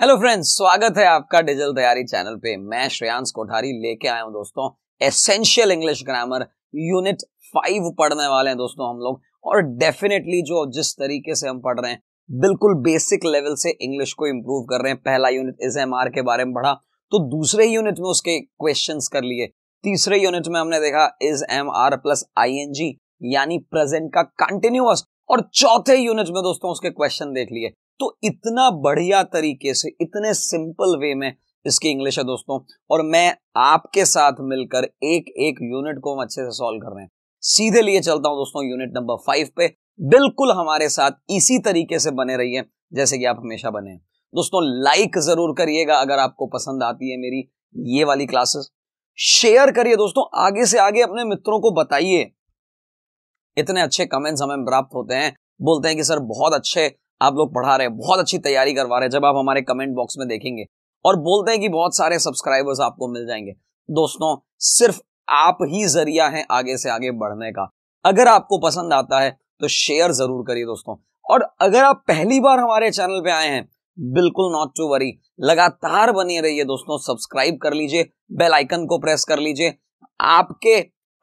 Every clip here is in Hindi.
हेलो फ्रेंड्स स्वागत है आपका डिजिटल तैयारी चैनल पे मैं श्रेयांश कोठारी लेके आया हूँ दोस्तों essential English grammar unit five पढ़ने वाले हैं दोस्तों हम लोग और डेफिनेटली जो जिस तरीके से हम पढ़ रहे हैं बिल्कुल बेसिक लेवल से इंग्लिश को इम्प्रूव कर रहे हैं पहला यूनिट इज एम के बारे में पढ़ा तो दूसरे यूनिट में उसके क्वेश्चन कर लिए तीसरे यूनिट में हमने देखा is am are plus I N G यानी प्रेजेंट का कंटिन्यूअस और चौथे यूनिट में दोस्तों उसके क्वेश्चन देख लिए तो इतना बढ़िया तरीके से इतने सिंपल वे में इसकी इंग्लिश है दोस्तों और मैं आपके साथ मिलकर एक एक यूनिट को हम अच्छे से सॉल्व कर रहे हैं सीधे लिए चलता हूं दोस्तों यूनिट नंबर फाइव पे बिल्कुल हमारे साथ इसी तरीके से बने रहिए जैसे कि आप हमेशा बने दोस्तों लाइक जरूर करिएगा अगर आपको पसंद आती है मेरी ये वाली क्लासेस शेयर करिए दोस्तों आगे से आगे अपने मित्रों को बताइए इतने अच्छे कमेंट्स हमें प्राप्त होते हैं बोलते हैं कि सर बहुत अच्छे आप लोग पढ़ा रहे हैं बहुत अच्छी तैयारी करवा रहे हैं जब आप हमारे कमेंट बॉक्स में देखेंगे और बोलते हैं कि बहुत सारे सब्सक्राइबर्स आपको मिल जाएंगे दोस्तों सिर्फ आप ही जरिया है आगे से आगे बढ़ने का अगर आपको पसंद आता है तो शेयर जरूर करिए दोस्तों और अगर आप पहली बार हमारे चैनल पे आए हैं बिल्कुल नॉट टू वरी लगातार बने रहिए दोस्तों सब्सक्राइब कर लीजिए बेल आइकन को प्रेस कर लीजिए आपके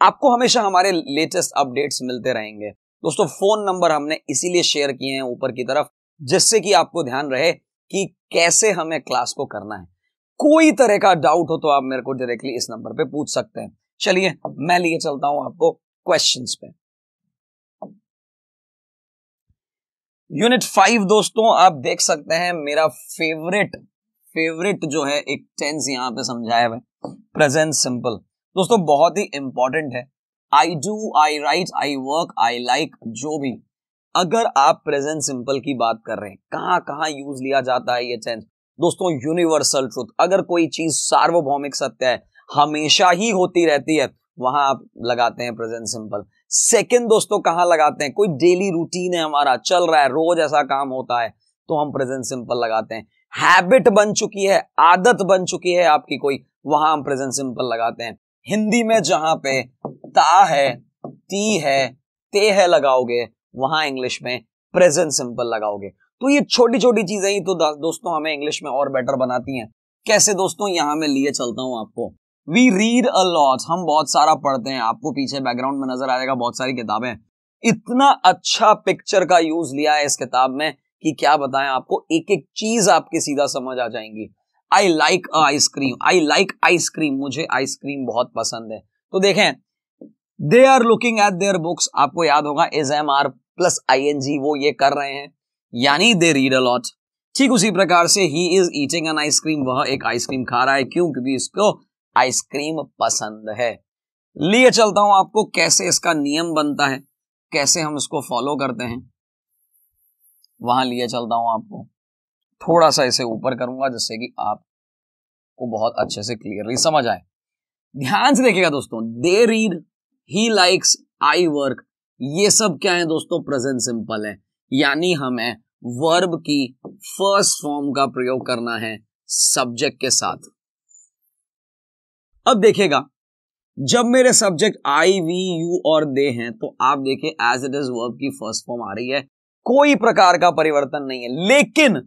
आपको हमेशा हमारे लेटेस्ट अपडेट्स मिलते रहेंगे दोस्तों फोन नंबर हमने इसीलिए शेयर किए हैं ऊपर की तरफ जिससे कि आपको ध्यान रहे कि कैसे हमें क्लास को करना है कोई तरह का डाउट हो तो आप मेरे को डायरेक्टली इस नंबर पे पूछ सकते हैं चलिए मैं लिए चलता हूं आपको क्वेश्चंस पे यूनिट फाइव दोस्तों आप देख सकते हैं मेरा फेवरेट फेवरेट जो है एक टेंस यहां पे समझाया हुआ है प्रेजेंट सिंपल दोस्तों बहुत ही इंपॉर्टेंट है I do I write I work I like जो भी अगर आप प्रेजेंट सिंपल की बात कर रहे हैं कहाँ कहाँ यूज लिया जाता है ये टेंस दोस्तों यूनिवर्सल ट्रुथ अगर कोई चीज सार्वभौमिक सत्य है हमेशा ही होती रहती है वहां आप लगाते हैं प्रेजेंट सिंपल सेकेंड दोस्तों कहाँ लगाते हैं कोई डेली रूटीन है हमारा चल रहा है रोज ऐसा काम होता है तो हम प्रेजेंट सिंपल लगाते हैं हैबिट बन चुकी है आदत बन चुकी है आपकी कोई वहां हम प्रेजेंट सिंपल लगाते हैं हिंदी में जहां पे ता है ती है ते है लगाओगे वहां इंग्लिश में प्रेजेंट सिंपल लगाओगे तो ये छोटी छोटी चीजें ही तो दोस्तों हमें इंग्लिश में और बेटर बनाती हैं कैसे दोस्तों यहां मैं लिए चलता हूं आपको वी रीड अ लॉट हम बहुत सारा पढ़ते हैं आपको पीछे बैकग्राउंड में नजर आ जाएगा बहुत सारी किताबें इतना अच्छा पिक्चर का यूज लिया है इस किताब में कि क्या बताएं आपको एक एक चीज आपके सीधा समझ आ जाएंगी I like ice cream I like ice cream मुझे आइसक्रीम बहुत पसंद है तो देखें they are looking at their books आपको याद होगा is am are plus I N G वो ये कर रहे हैं यानी दे रीड अलॉट ठीक उसी प्रकार से ही इज ईटिंग एन आइसक्रीम वह एक आइसक्रीम खा रहा है क्यों क्योंकि इसको आइसक्रीम पसंद है लिए चलता हूं आपको कैसे इसका नियम बनता है कैसे हम इसको फॉलो करते हैं वहां लिए चलता हूं आपको थोड़ा सा इसे ऊपर करूंगा जिससे कि आपको बहुत अच्छे से क्लियरली समझ आए ध्यान से देखिएगा दोस्तों they read he likes I work ये सब क्या है दोस्तों प्रेजेंट सिंपल है यानी हमें वर्ब की फर्स्ट फॉर्म का प्रयोग करना है सब्जेक्ट के साथ अब देखिएगा जब मेरे सब्जेक्ट आई वी यू और दे हैं तो आप देखिए एज इट इज वर्ब की फर्स्ट फॉर्म आ रही है कोई प्रकार का परिवर्तन नहीं है लेकिन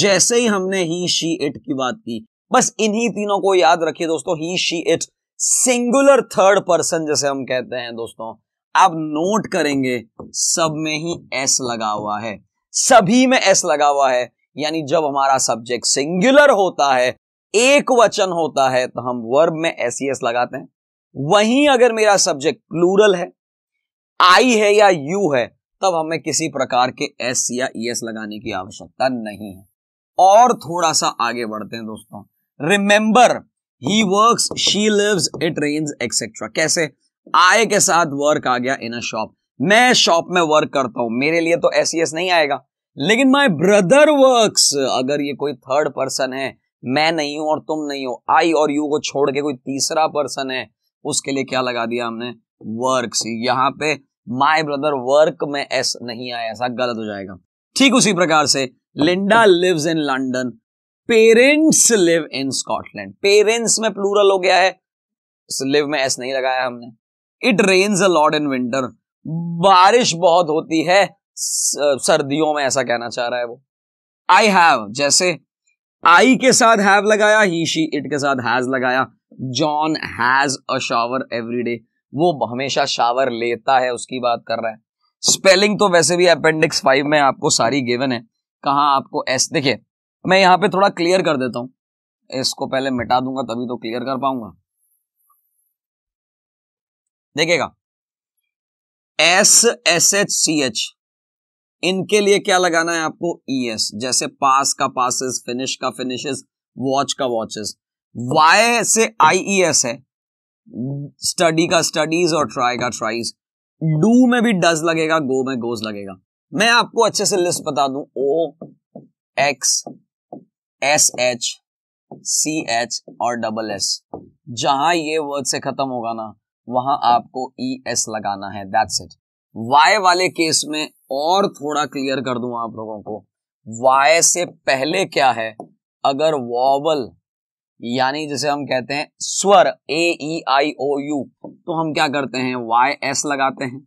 जैसे ही हमने ही शी इट की बात की बस इन्हीं तीनों को याद रखिए दोस्तों he she it singular third person जैसे हम कहते हैं दोस्तों आप नोट करेंगे सब में ही एस लगा हुआ है सभी में एस लगा हुआ है यानी जब हमारा सब्जेक्ट सिंगुलर होता है एक वचन होता है तो हम वर्ब में एस एस लगाते हैं वहीं अगर मेरा सब्जेक्ट प्लूरल है आई है या यू है तब हमें किसी प्रकार के एस या ई e एस लगाने की आवश्यकता नहीं है और थोड़ा सा आगे बढ़ते हैं दोस्तों remember he work she live it rains etcetera कैसे आय के साथ वर्क आ गया इन अ शॉप मैं शॉप में वर्क करता हूं मेरे लिए तो एस एस e नहीं आएगा लेकिन माई ब्रदर वर्क अगर ये कोई थर्ड पर्सन है मैं नहीं हूं और तुम नहीं हो आई और यू को छोड़ के कोई तीसरा पर्सन है उसके लिए क्या लगा दिया हमने वर्क यहां पे माय ब्रदर वर्क में एस नहीं आया ऐसा गलत हो जाएगा ठीक उसी प्रकार से Linda lives in London parents live in Scotland parents में प्लूरल हो गया है लिव में एस नहीं लगाया हमने it rains a lot in winter बारिश बहुत होती है सर्दियों में ऐसा कहना चाह रहा है वो आई हैव जैसे आई के साथ हैव लगाया ही शी इट के साथ हैज लगाया John has a shower every day वो हमेशा शावर लेता है उसकी बात कर रहा है स्पेलिंग तो वैसे भी अपेंडिक्स फाइव में आपको सारी गिवन है कहाँ आपको एस देखिए मैं यहाँ पे थोड़ा क्लियर कर देता हूँ इसको पहले मिटा दूंगा तभी तो क्लियर कर पाऊंगा देखिएगा S S H C H इनके लिए क्या लगाना है आपको ई e एस जैसे पास का पासिस फिनिश का फिनिशेस वॉच का वॉचेस वाई से आई ई एस है स्टडी का स्टडीज और ट्राई का ट्राइज डू में भी डज लगेगा गो में गोज लगेगा मैं आपको अच्छे से लिस्ट बता दू O X S H C H और डबल एस जहां ये वर्ड से खत्म होगा ना वहां आपको ई e, एस लगाना है दैट्स इट वाई वाले केस में और थोड़ा क्लियर कर दूं आप लोगों को वाई से पहले क्या है अगर वॉवल यानी जिसे हम कहते हैं स्वर ए ई आई ओ यू तो हम क्या करते हैं वाई एस लगाते हैं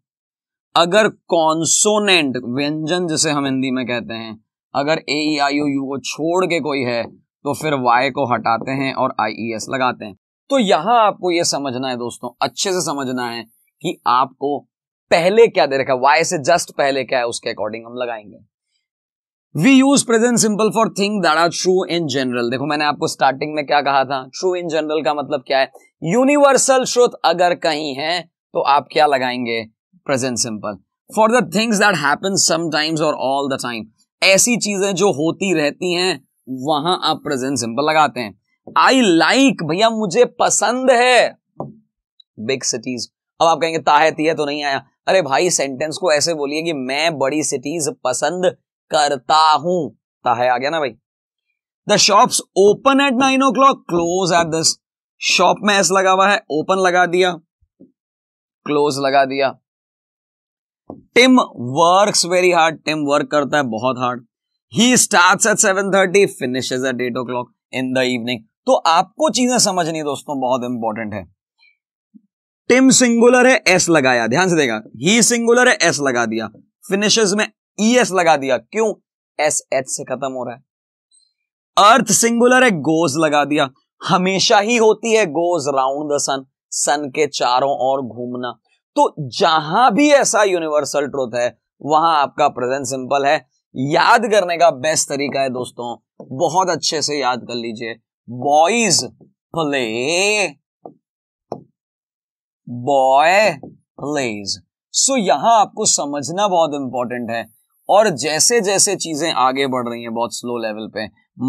अगर कॉन्सोनेंट व्यंजन जिसे हम हिंदी में कहते हैं अगर ए ई आई ओ यू को छोड़ के कोई है तो फिर वाई को हटाते हैं और आई ई एस लगाते हैं तो यहां आपको यह समझना है दोस्तों अच्छे से समझना है कि आपको पहले क्या दे रखा है वाई से जस्ट पहले क्या है उसके अकॉर्डिंग हम लगाएंगे we use present simple for thing that are true in general देखो मैंने आपको स्टार्टिंग में क्या कहा था ट्रू इन जनरल का मतलब क्या है यूनिवर्सल श्रोत अगर कहीं है तो आप क्या लगाएंगे present simple for the things that happen sometimes और ऑल द टाइम ऐसी चीजें जो होती रहती हैं वहां आप प्रेजेंट सिंपल लगाते हैं आई लाइक like, भैया मुझे पसंद है बिग सिटीज अब आप कहेंगे ताहती है तो नहीं आया अरे भाई सेंटेंस को ऐसे बोलिए कि मैं बड़ी सिटीज पसंद करता हूं है आ गया ना भाई the shops open at nine o'clock close at this shop में एस लगा हुआ है ओपन लगा दिया क्लोज लगा दिया Tim works very hard Tim work करता है बहुत hard he start at seven thirty finishes at eight o'clock in the evening तो आपको चीजें समझनी दोस्तों बहुत इंपॉर्टेंट है टिम सिंगुलर है एस लगाया ध्यान से देगा ही सिंगुलर है एस लगा दिया फिनिशेज में ई e एस लगा दिया क्यों एस एच से खत्म हो रहा है अर्थ सिंगुलर है गोज लगा दिया हमेशा ही होती है goes round the sun sun के चारों ओर घूमना तो जहां भी ऐसा यूनिवर्सल ट्रुथ है वहां आपका प्रेजेंट सिंपल है याद करने का बेस्ट तरीका है दोस्तों बहुत अच्छे से याद कर लीजिए boys play boy plays so यहां आपको समझना बहुत इंपॉर्टेंट है और जैसे जैसे चीजें आगे बढ़ रही हैं बहुत स्लो लेवल पे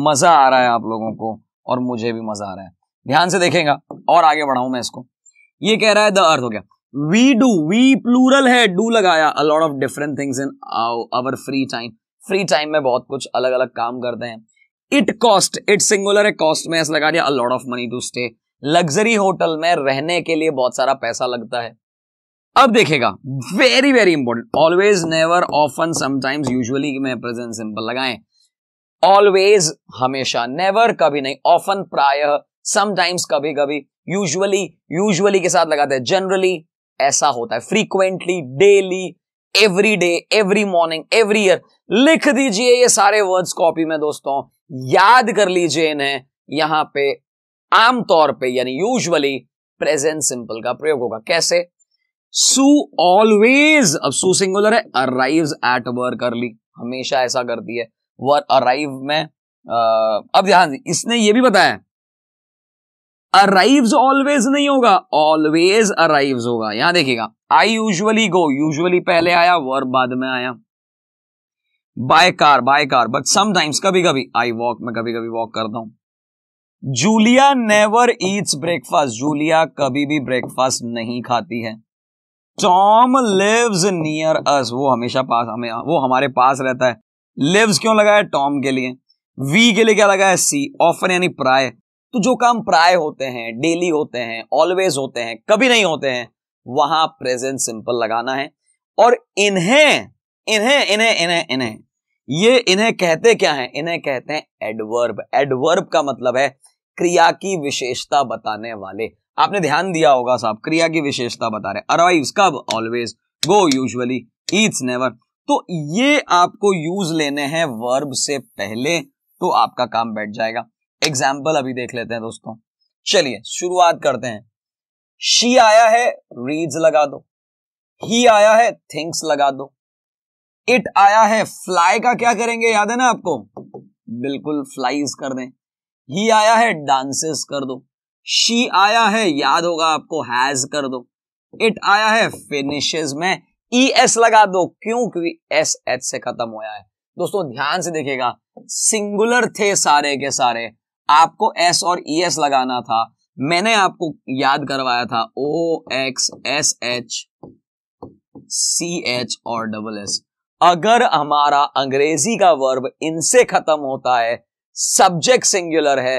मजा आ रहा है आप लोगों को और मुझे भी मजा आ रहा है ध्यान से देखेगा और आगे बढ़ाऊं मैं इसको ये कह रहा है द अर्थ हो गया वी डू वी प्लूरल है डू लगाया a lot of different things in our free time free time में बहुत कुछ अलग अलग काम करते हैं इट कॉस्ट इट सिंगुलर है कॉस्ट में ऐसा लगा दिया a lot of money to stay luxury hotel में रहने के लिए बहुत सारा पैसा लगता है अब देखेगा very very important always never often sometimes usually मैं प्रेजेंट सिंपल लगाए ऑलवेज हमेशा नेवर कभी नहीं ऑफन प्राय समटाइम्स कभी कभी यूजुअली यूजुअली के साथ लगाते हैं जनरली ऐसा होता है frequently daily every day every morning every year लिख दीजिए ये सारे वर्ड्स कॉपी में दोस्तों याद कर लीजिए इन्हें यहां पे आमतौर पे यानी यूजुअली प्रेजेंट सिंपल का प्रयोग होगा कैसे सू ऑलवेज अब सू सिंगुलर है अराइव एट वर्क अर्ली हमेशा ऐसा करती है वर अराइव में अब ध्यान इसने ये भी बताया अराइव ऑलवेज नहीं होगा ऑलवेज अराइव होगा यहां देखिएगा आई यूजली गो यूजली पहले आया वर बाद में आया by car by car but sometimes कभी कभी आई वॉक मैं कभी कभी वॉक करता हूं Julia never eats breakfast Julia कभी भी ब्रेकफास्ट नहीं खाती है टॉम लिव्स नियर अस वो हमेशा पास हमें वो हमारे पास रहता है लिव्स क्यों लगा है टॉम के लिए वी के लिए क्या लगा है सी ऑफन यानी प्राय तो जो काम प्राय होते हैं डेली होते हैं ऑलवेज होते हैं कभी नहीं होते हैं वहां प्रेजेंट सिंपल लगाना है और इन्हें इन्हें इन्हें इन्हें इन्हें ये इन्हें कहते क्या है इन्हें कहते हैं एडवर्ब एडवर्ब का मतलब है क्रिया की विशेषता बताने वाले आपने ध्यान दिया होगा साहब क्रिया की विशेषता बता रहे अराइव्स कब always go usually eats never तो ये आपको यूज लेने हैं वर्ब से पहले तो आपका काम बैठ जाएगा एग्जाम्पल अभी देख लेते हैं दोस्तों चलिए शुरुआत करते हैं शी आया है रीड्स लगा दो ही आया है थिंक्स लगा दो इट आया है फ्लाई का क्या करेंगे याद है ना आपको बिल्कुल फ्लाईज कर दें ही आया है डांसेस कर दो शी आया है याद होगा आपको हैज कर दो इट आया है फिनिशेज में ई एस लगा दो क्यों क्योंकि एस एच से खत्म होया है दोस्तों ध्यान से देखिएगा सिंगुलर थे सारे के सारे आपको एस और ई एस लगाना था मैंने आपको याद करवाया था O X S H C H और डबल एस अगर हमारा अंग्रेजी का वर्ब इनसे खत्म होता है सब्जेक्ट सिंगुलर है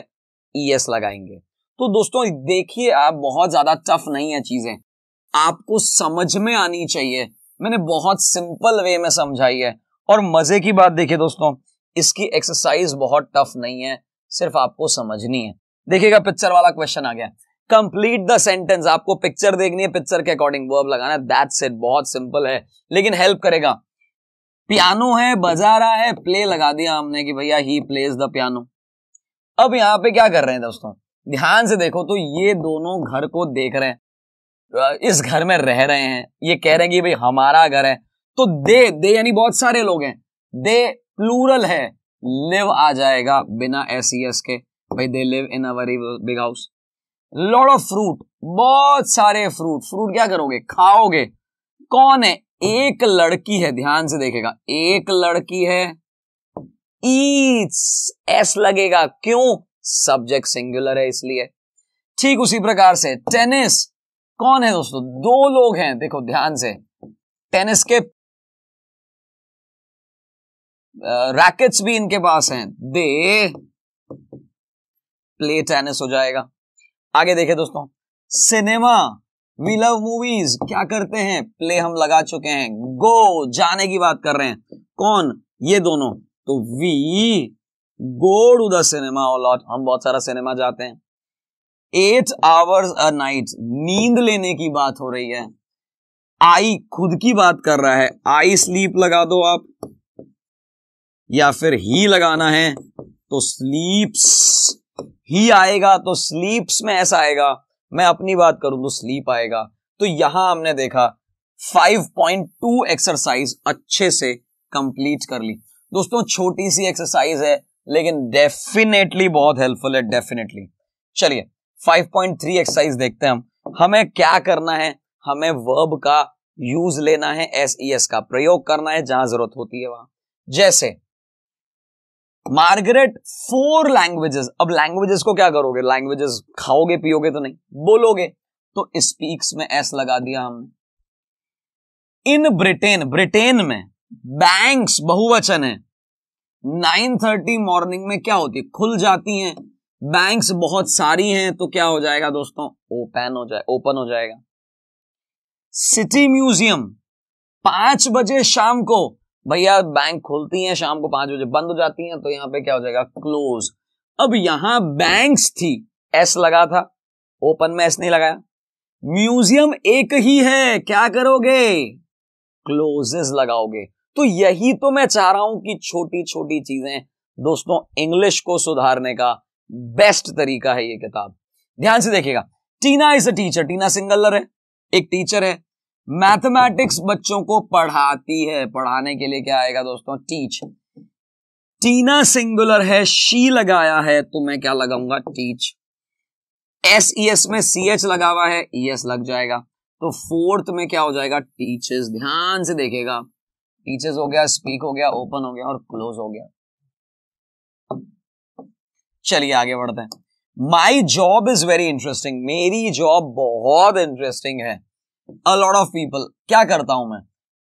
ई एस लगाएंगे तो दोस्तों देखिए आप बहुत ज्यादा टफ नहीं है चीजें आपको समझ में आनी चाहिए मैंने बहुत सिंपल वे में समझाई है और मजे की बात देखिए दोस्तों इसकी एक्सरसाइज बहुत टफ नहीं है सिर्फ आपको समझनी है देखिएगा पिक्चर वाला क्वेश्चन आ गया कंप्लीट द सेंटेंस आपको पिक्चर देखनी है पिक्चर के अकॉर्डिंग वर्ब लगाना दैट दैट्स इट बहुत सिंपल है लेकिन हेल्प करेगा पियानो है बजा रहा है प्ले लगा दिया हमने कि भैया ही प्लेज द पियानो अब यहां पे क्या कर रहे हैं दोस्तों ध्यान से देखो तो ये दोनों घर को देख रहे हैं इस घर में रह रहे हैं ये कह रहे हैं कि भाई हमारा घर है तो दे दे यानी बहुत सारे लोग हैं दे प्लूरल है लिव आ जाएगा बिना एस एस e के भाई दे live in a very big house lot of fruit बहुत सारे फ्रूट फ्रूट क्या करोगे खाओगे कौन है एक लड़की है ध्यान से देखेगा एक लड़की है ईट्स एस लगेगा क्यों सब्जेक्ट सिंगुलर है इसलिए ठीक उसी प्रकार से टेनिस कौन है दोस्तों दो लोग हैं देखो ध्यान से टेनिस के रैकेट्स भी इनके पास हैं दे प्ले टेनिस हो जाएगा आगे देखे दोस्तों सिनेमा वी लव मूवीज क्या करते हैं प्ले हम लगा चुके हैं गो जाने की बात कर रहे हैं कौन ये दोनों तो we go to the cinema lot हम बहुत सारा सिनेमा जाते हैं एट आवर्स अ नाइट नींद लेने की बात हो रही है आई खुद की बात कर रहा है आई स्लीप लगा दो आप या फिर ही लगाना है तो स्लीप्स ही आएगा तो स्लीप्स में ऐसा आएगा मैं अपनी बात करूं तो स्लीप आएगा तो यहां हमने देखा 5.2 एक्सरसाइज अच्छे से कंप्लीट कर ली दोस्तों छोटी सी एक्सरसाइज है लेकिन डेफिनेटली बहुत हेल्पफुल है डेफिनेटली चलिए 5.3 एक्सरसाइज देखते हैं हम हमें क्या करना है हमें वर्ब का यूज लेना है एस ई एस का प्रयोग करना है जहां जरूरत होती है वहां जैसे मार्गरेट फोर लैंग्वेजेस अब लैंग्वेजेस को क्या करोगे लैंग्वेजेस खाओगे पियोगे तो नहीं बोलोगे तो स्पीक्स में एस लगा दिया हमने इन ब्रिटेन ब्रिटेन में बैंक्स बहुवचन है थर्टी मॉर्निंग में क्या होती है खुल जाती हैं बैंक्स बहुत सारी हैं तो क्या हो जाएगा दोस्तों ओपन हो जाए ओपन हो जाएगा सिटी म्यूजियम पांच बजे शाम को भैया बैंक खुलती हैं शाम को पांच बजे बंद हो जाती हैं तो यहां पे क्या हो जाएगा क्लोज अब यहां बैंक्स थी एस लगा था ओपन में एस नहीं लगाया म्यूजियम एक ही है क्या करोगे क्लोजेस लगाओगे तो यही तो मैं चाह रहा हूं कि छोटी छोटी चीजें दोस्तों इंग्लिश को सुधारने का बेस्ट तरीका है ये किताब ध्यान से देखिएगा Tina is a teacher Tina singular है एक टीचर है मैथमेटिक्स बच्चों को पढ़ाती है पढ़ाने के लिए क्या आएगा दोस्तों टीच टीना सिंगुलर है शी लगाया है तो मैं क्या लगाऊंगा टीच एस ई एस में सी एच लगा हुआ है ई e एस लग जाएगा तो फोर्थ में क्या हो जाएगा टीचर्स ध्यान से देखेगा टीचर्स हो गया स्पीक हो गया ओपन हो गया और क्लोज हो गया चलिए आगे बढ़ते हैं my job is very interesting मेरी जॉब बहुत इंटरेस्टिंग है अ लॉट ऑफ पीपल क्या करता हूं मैं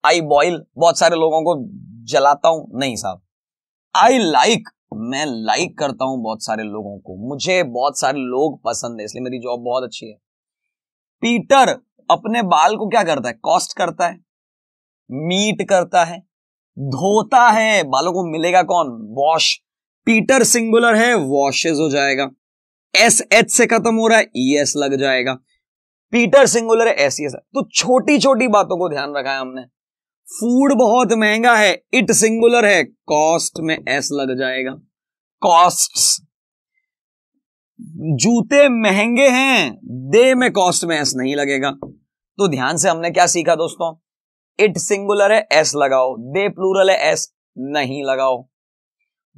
आई बॉइल बहुत सारे लोगों को जलाता हूं नहीं साहब आई लाइक मैं लाइक like करता हूं बहुत सारे लोगों को मुझे बहुत सारे लोग पसंद है इसलिए मेरी जॉब बहुत अच्छी है पीटर अपने बाल को क्या करता है कॉस्ट करता है मीट करता है धोता है बालों को मिलेगा कौन वॉश पीटर सिंगुलर है वॉशेज हो जाएगा एस एच से खत्म हो रहा है ई e एस लग जाएगा पीटर सिंगुलर एस एस तो छोटी छोटी बातों को ध्यान रखा है हमने फूड बहुत महंगा है इट सिंगुलर है कॉस्ट में एस लग जाएगा कॉस्ट जूते महंगे हैं दे में कॉस्ट में एस नहीं लगेगा तो ध्यान से हमने क्या सीखा दोस्तों इट सिंगुलर है एस लगाओ दे प्लूरल है एस नहीं लगाओ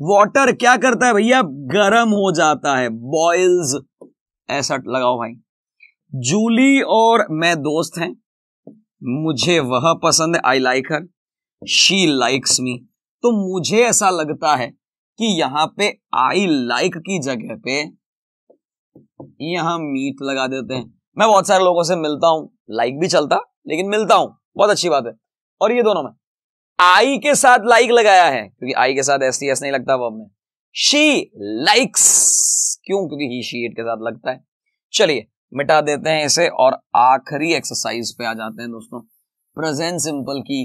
वॉटर क्या करता है भैया गर्म हो जाता है बॉइल्स ऐसा लगाओ भाई जूली और मैं दोस्त हैं मुझे वह पसंद है I like her she likes me तो मुझे ऐसा लगता है कि यहां पे आई लाइक like की जगह पे यहां मीट लगा देते हैं मैं बहुत सारे लोगों से मिलता हूं लाइक like भी चलता लेकिन मिलता हूं बहुत अच्छी बात है और ये दोनों में आई के साथ लाइक लगाया है क्योंकि आई के साथ एस टी एस नहीं लगता वो हमने शी लाइक्स क्यों क्योंकि ही शी एट के साथ लगता है चलिए मिटा देते हैं इसे और आखिरी एक्सरसाइज पे आ जाते हैं दोस्तों प्रेजेंट सिंपल की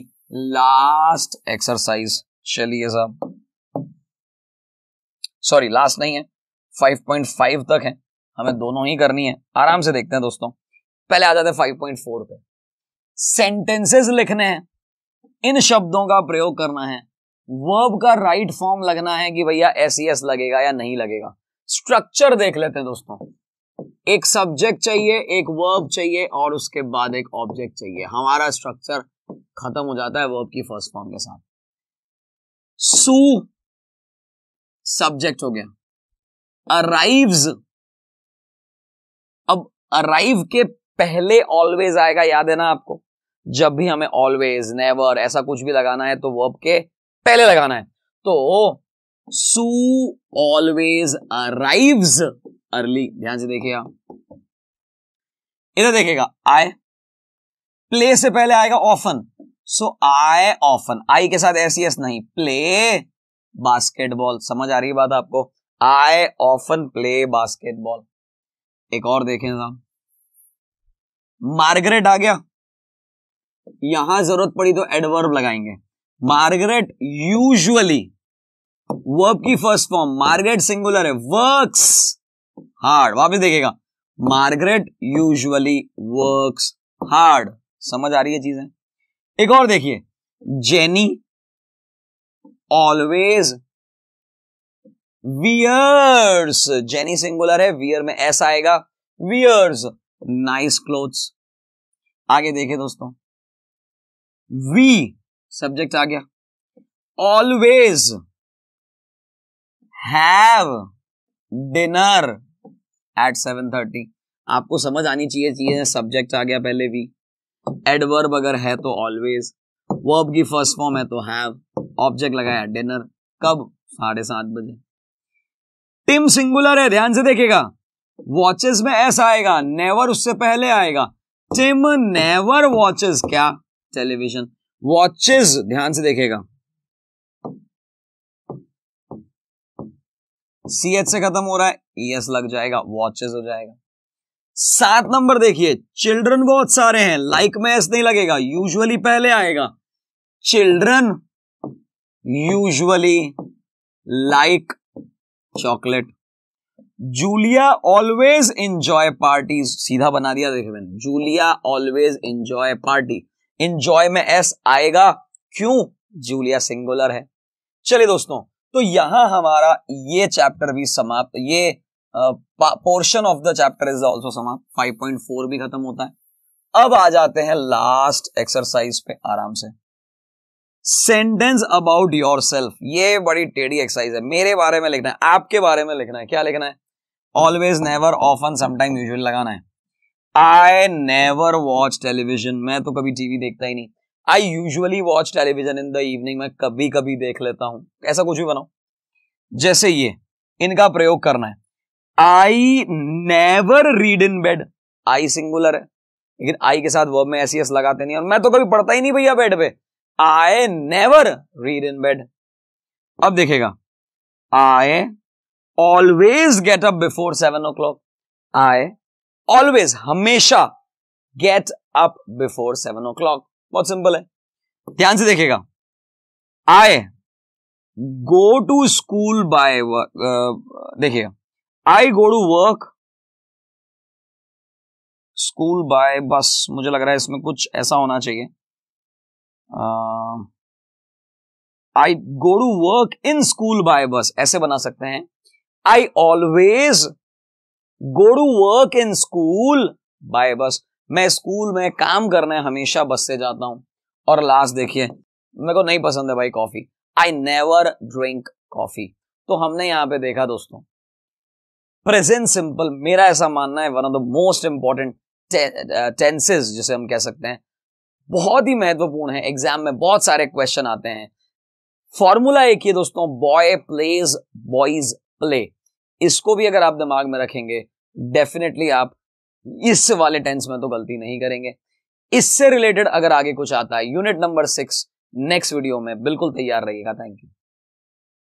लास्ट एक्सरसाइज चलिए साहब सॉरी लास्ट नहीं है 5.5 तक है हमें दोनों ही करनी है आराम से देखते हैं दोस्तों पहले आ जाते हैं 5.4 पे सेंटेंसेस लिखने हैं इन शब्दों का प्रयोग करना है वर्ब का राइट फॉर्म लगना है कि भैया एस एस e लगेगा या नहीं लगेगा स्ट्रक्चर देख लेते हैं दोस्तों एक सब्जेक्ट चाहिए एक वर्ब चाहिए और उसके बाद एक ऑब्जेक्ट चाहिए हमारा स्ट्रक्चर खत्म हो जाता है वर्ब की फर्स्ट फॉर्म के साथ सू सब्जेक्ट हो गया अराइव्स अब अराइव के पहले ऑलवेज आएगा याद है ना आपको जब भी हमें ऑलवेज नेवर ऐसा कुछ भी लगाना है तो वर्ब के पहले लगाना है तो सू ऑलवेज अराइव्स अर्ली ध्यान से देखिएगा इधर देखेगा आई प्ले से पहले आएगा often so I often I के साथ एस एस नहीं प्ले बास्केटबॉल समझ आ रही बात आपको आई ऑफन प्ले बास्केटबॉल एक और देखें साहब मार्गरेट आ गया यहां जरूरत पड़ी तो एडवर्ब लगाएंगे मार्गरेट यूजुअली वर्ब की फर्स्ट फॉर्म मार्गरेट सिंगुलर है वर्क्स हार्ड वापस देखेगा मार्गरेट यूजुअली वर्क्स हार्ड समझ आ रही है चीजें एक और देखिए Jenny always wears Jenny singular है वियर में ऐसा आएगा वियर्स नाइस क्लोथ्स आगे देखे दोस्तों वी सब्जेक्ट आ गया always have dinner at seven thirty आपको समझ आनी चाहिए चीजें सब्जेक्ट आ गया पहले वी एडवर्ब अगर है तो ऑलवेज वर्ब की फर्स्ट फॉर्म है तो हैव ऑब्जेक्ट लगाया डिनर कब साढ़े सात बजे टिम सिंगुलर है ध्यान से देखेगा वॉचेस में एस आएगा नेवर उससे पहले आएगा टिम नेवर वॉचेस क्या टेलीविजन वॉचेस ध्यान से देखेगा सी एच से खत्म हो रहा है एस e लग जाएगा वॉचेस हो जाएगा सात नंबर देखिए चिल्ड्रन बहुत सारे हैं लाइक like में एस नहीं लगेगा यूजुअली पहले आएगा children usually like chocolate Julia always enjoy party सीधा बना दिया देखिए मैंने Julia always enjoy party enjoy में एस आएगा क्यों जूलिया सिंगुलर है चलिए दोस्तों तो यहां हमारा ये चैप्टर भी समाप्त ये portion of the chapter is also समाप्त 5.4 भी खत्म होता है अब आ जाते हैं लास्ट एक्सरसाइज पे आराम से सेंटेंस अबाउट योर सेल्फ ये बड़ी टेढ़ी एक्सरसाइज है मेरे बारे में लिखना है आपके बारे में लिखना है क्या लिखना है always never often sometime usual लगाना है आई नेवर वॉच टेलीविजन मैं तो कभी टीवी देखता ही नहीं I usually watch television in the evening मैं कभी कभी देख लेता हूं ऐसा कुछ भी बनाओ जैसे ये इनका प्रयोग करना है I never read in bed I singular है लेकिन आई के साथ वर्ब में ऐसी एस लगाते नहीं और मैं तो कभी पढ़ता ही नहीं भैया बेड पे I never read in bed अब देखेगा I always get up before seven o'clock I always हमेशा get up before seven o'clock बहुत सिंपल है ध्यान से देखिएगा I go to school by देखिएगा I go to work school by bus मुझे लग रहा है इसमें कुछ ऐसा होना चाहिए I go to work in school by bus ऐसे बना सकते हैं I always go to work in school by bus मैं स्कूल में काम करने हमेशा बस से जाता हूं और लास्ट देखिए मेरे को नहीं पसंद है भाई coffee I never drink coffee तो हमने यहां पे देखा दोस्तों प्रेजेंट सिंपल मेरा ऐसा मानना है one of the most important tenses जिसे हम कह सकते हैं बहुत ही महत्वपूर्ण है एग्जाम में बहुत सारे क्वेश्चन आते हैं फॉर्मूला एक ही दोस्तों बॉय प्लेज बॉयज प्ले इसको भी अगर आप दिमाग में रखेंगे डेफिनेटली आप इस वाले टेंस में तो गलती नहीं करेंगे इससे रिलेटेड अगर आगे कुछ आता है unit number six next video में बिल्कुल तैयार रहिएगा थैंक यू